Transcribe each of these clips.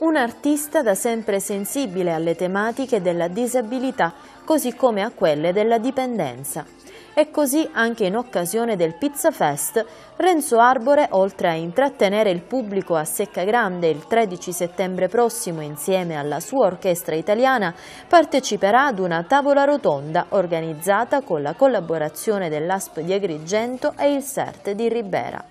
Un artista da sempre sensibile alle tematiche della disabilità, così come a quelle della dipendenza. E così anche in occasione del Pizza Fest, Renzo Arbore, oltre a intrattenere il pubblico a Secca Grande il 13 settembre prossimo insieme alla sua orchestra italiana, parteciperà ad una tavola rotonda organizzata con la collaborazione dell'ASP di Agrigento e il CERT di Ribera.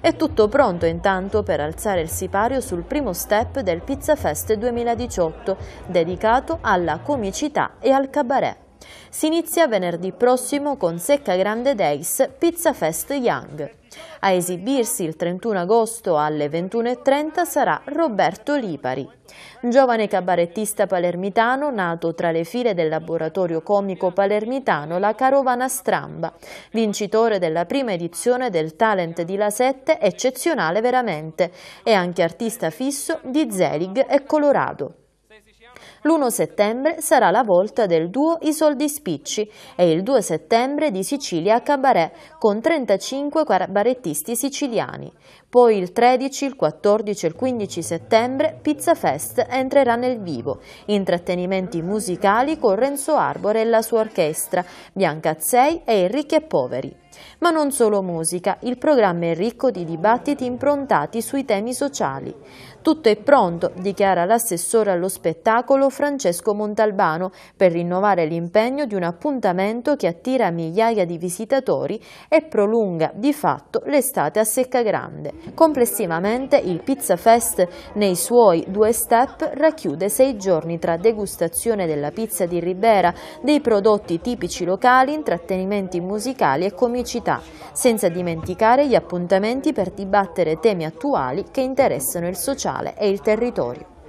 È tutto pronto intanto per alzare il sipario sul primo step del Pizza Fest 2018, dedicato alla comicità e al cabaret. Si inizia venerdì prossimo con Secca Grande Days Pizza Fest Young. A esibirsi il 31 agosto alle 21.30 sarà Roberto Lipari, giovane cabarettista palermitano nato tra le file del laboratorio comico palermitano La Carovana Stramba, vincitore della prima edizione del talent di La Sette, eccezionale veramente, e anche artista fisso di Zelig e Colorado. L'1 settembre sarà la volta del duo I Soldi Spicci e il 2 settembre di Sicilia a Cabaret con 35 cabarettisti siciliani. Poi il 13, il 14 e il 15 settembre Pizza Fest entrerà nel vivo. Intrattenimenti musicali con Renzo Arbore e la sua orchestra, Bianca Zei e Enrique Poveri. Ma non solo musica, il programma è ricco di dibattiti improntati sui temi sociali. Tutto è pronto, dichiara l'assessore allo spettacolo Francesco Montalbano, per rinnovare l'impegno di un appuntamento che attira migliaia di visitatori e prolunga di fatto l'estate a secca grande. Complessivamente il Pizza Fest nei suoi due step racchiude sei giorni tra degustazione della pizza di Ribera, dei prodotti tipici locali, intrattenimenti musicali e comitati cronicità, senza dimenticare gli appuntamenti per dibattere temi attuali che interessano il sociale e il territorio.